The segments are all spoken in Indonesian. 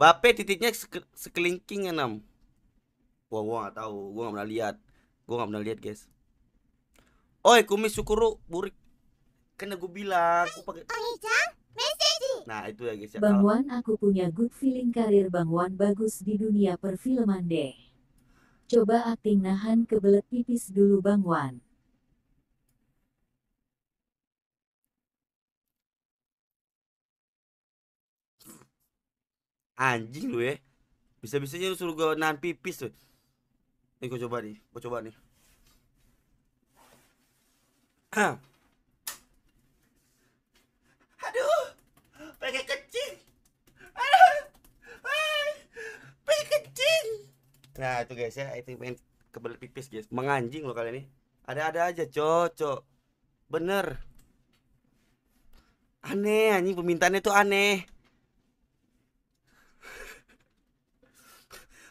Bape titiknya sekelingking enam. Wah, gua nggak tahu, gua nggak pernah lihat, gua nggak pernah lihat guys. Oi, kumis syukuru burik. Kena gua bilang, aku pakai. Nah itu ya guys. Ya, Bang Wan, aku punya good feeling karir Bang Wan bagus di dunia perfilman deh. Coba acting nahan kebelet pipis dulu Bang Wan. Anjing lu ya. Bisa-bisanya lu suruh gue nahan pipis tuh. Nih gue coba nih, gue coba nih. Aduh, pake kecil, Aduh, ay, kecil. Nah itu guys ya, itu pengen kebel pipis guys. Menganjing lo kali ini. Ada-ada aja, cocok. Bener. Aneh, anjing permintaannya tuh aneh.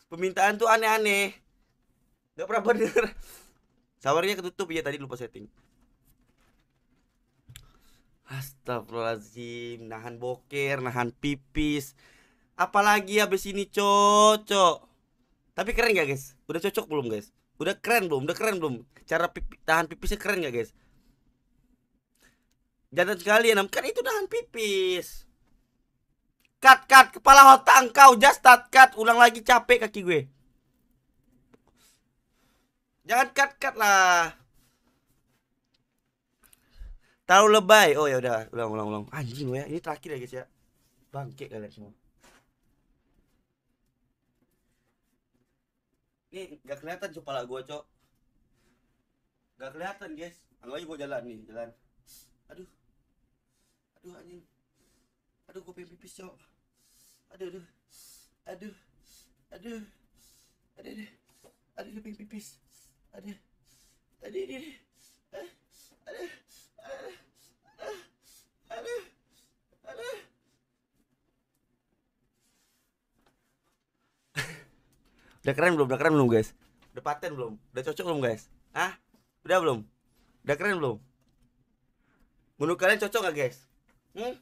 Permintaan tuh aneh-aneh. nggak pernah bener. Sawarnya ketutup ya tadi lupa setting. Astagfirullahaladzim Nahan boker, nahan pipis Apalagi habis ini cocok Tapi keren gak guys? Udah cocok belum guys? Udah keren belum? Udah keren belum? Cara pipi, tahan pipisnya keren gak guys? jantan sekali ya, kan itu nahan pipis Cut, cut. Kepala otak engkau. Just start cut. Ulang lagi capek kaki gue. Jangan cut, cut lah. taruh lebay. Oh ya udah, ulang ulang ulang. Anjing lo ya. Ini terakhir ya guys ya. Bangke kalian semua. Ini gak kelihatan kepala gue Cok. Gak kelihatan, guys. Anggap aja gue jalan nih, jalan. Aduh. Aduh anjing. Aduh, gue pipis, Cok aduh aduh aduh aduh aduh aduh aduh lebih pipis eh, aduh aduh aduh aduh aduh aduh aduh udah keren belum udah keren belum guys udah paten belum udah cocok belum guys ah udah belum udah keren belum menurut kalian cocok gak guys hmm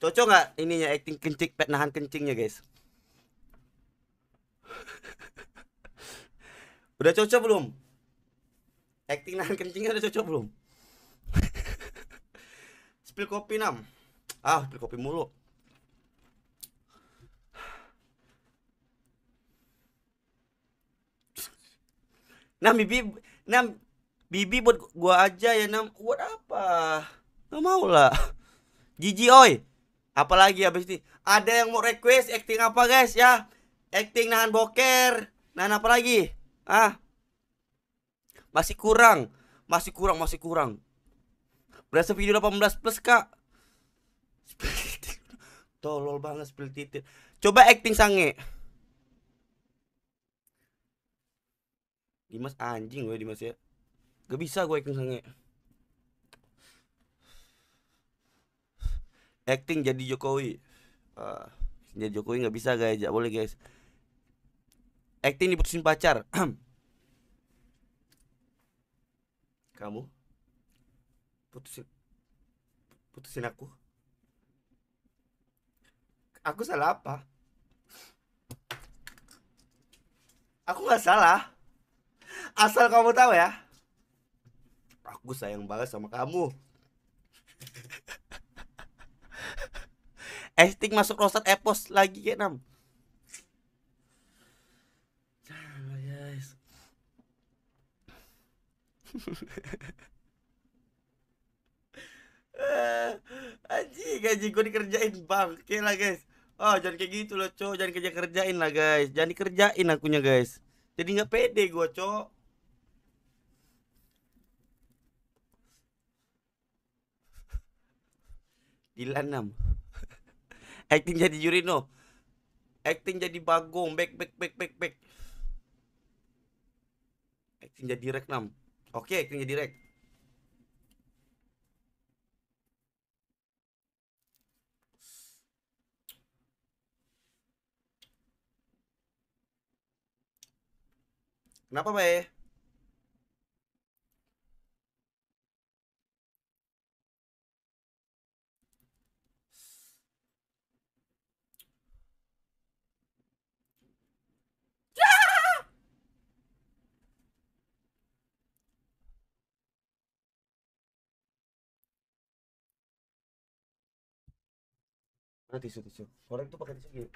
Cocok nggak ininya acting kencing pet nahan kencingnya guys? udah cocok belum? Acting nahan kencingnya udah cocok belum? spill kopi nam. Ah, spill kopi mulu. Nam bibi, nam bibi buat gua aja ya nam. Buat apa? Gak mau lah. gigi oi. Apalagi habis ini ada yang mau request acting apa guys ya? Acting nahan boker. Nahan apa lagi? Ah. Masih kurang. Masih kurang, masih kurang. Berasa video 18 plus Kak. Tolol banget spill titik Coba acting sange. Dimas anjing gue Dimas ya. Gak bisa gue acting sange. acting jadi Jokowi uh, jadi Jokowi nggak bisa guys gak boleh guys acting diputusin pacar kamu putusin putusin aku aku salah apa aku nggak salah asal kamu tahu ya aku sayang banget sama kamu Esting eh, masuk roster Epos lagi kayak enam. guys. Aji gaji gue dikerjain bang, oke lah guys. Oh jangan kayak gitu loh cow. jangan kerja kerjain lah guys, jangan dikerjain akunya guys. Jadi nggak pede gue cow. Dilan 6 Acting jadi Yurino. Acting jadi Bagong, back back back back back. Acting jadi Rek nam Oke, okay, acting jadi Rek. Kenapa, Bay? Ah, tisu tisu orang itu pakai tisu gitu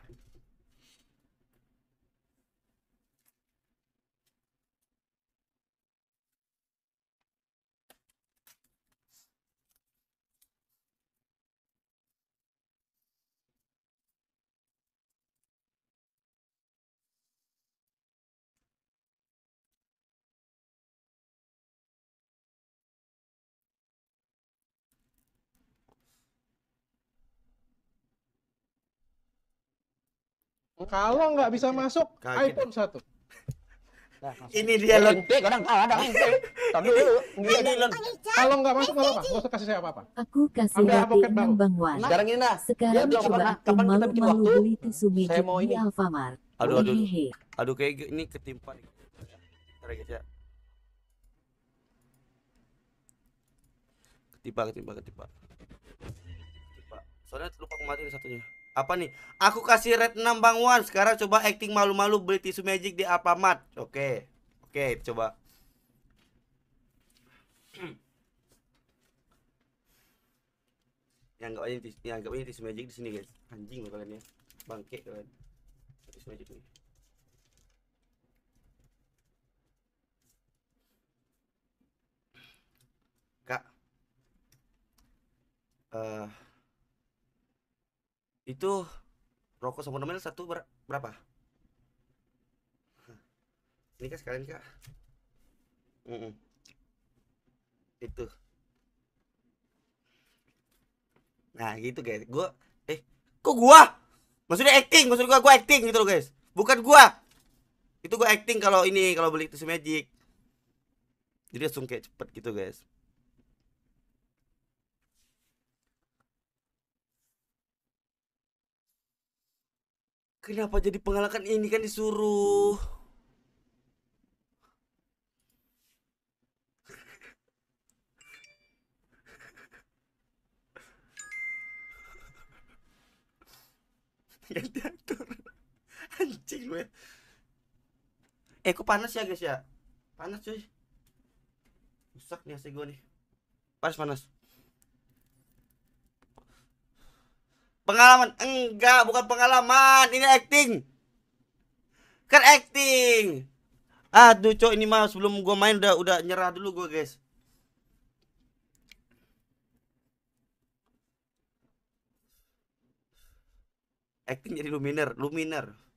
Kalau nggak bisa masuk, Kaya iPhone satu. Nah, ini dia lon. Eh, kadang ada dulu. Kalau nggak masuk nggak apa-apa. Nggak usah kasih saya apa-apa. Aku kasih Ambil enam bang Wan. Nah, sekarang ini nah. Sekarang ya, coba aku malu mau beli tisu meja di Alfamart. Aduh aduh. Aduh kayak ini ketimpa. Ntar ya. Ketimpa ketimpa ketimpa. Ketimpa. Soalnya lupa kematian satunya apa nih? Aku kasih red 6 Bang Wan. Sekarang coba acting malu-malu beli tisu magic di Alfamart. Oke. Oke, coba. yang gak aja yang nggak aja tisu magic di sini, guys. Anjing loh kalian ya. Bangke kalian. Tisu magic nih. Kak. Eh uh, itu rokok sama nomel satu ber berapa? Ini kan sekalian kak. Mm -mm. Itu. Nah gitu guys, gua, eh kok gua? Maksudnya acting, maksud gua gua acting gitu loh guys. Bukan gua. Itu gua acting kalau ini kalau beli si magic. Jadi langsung kayak cepet gitu guys. Kenapa jadi pengalakan ini kan disuruh? Yang diatur Anjing gue Eh kok panas ya guys ya Panas cuy Rusak nih AC gue nih Panas panas Pengalaman? Enggak, bukan pengalaman. Ini acting. Kan acting. Aduh, cok ini mah sebelum gue main udah udah nyerah dulu gue, guys. Acting jadi luminer, luminer.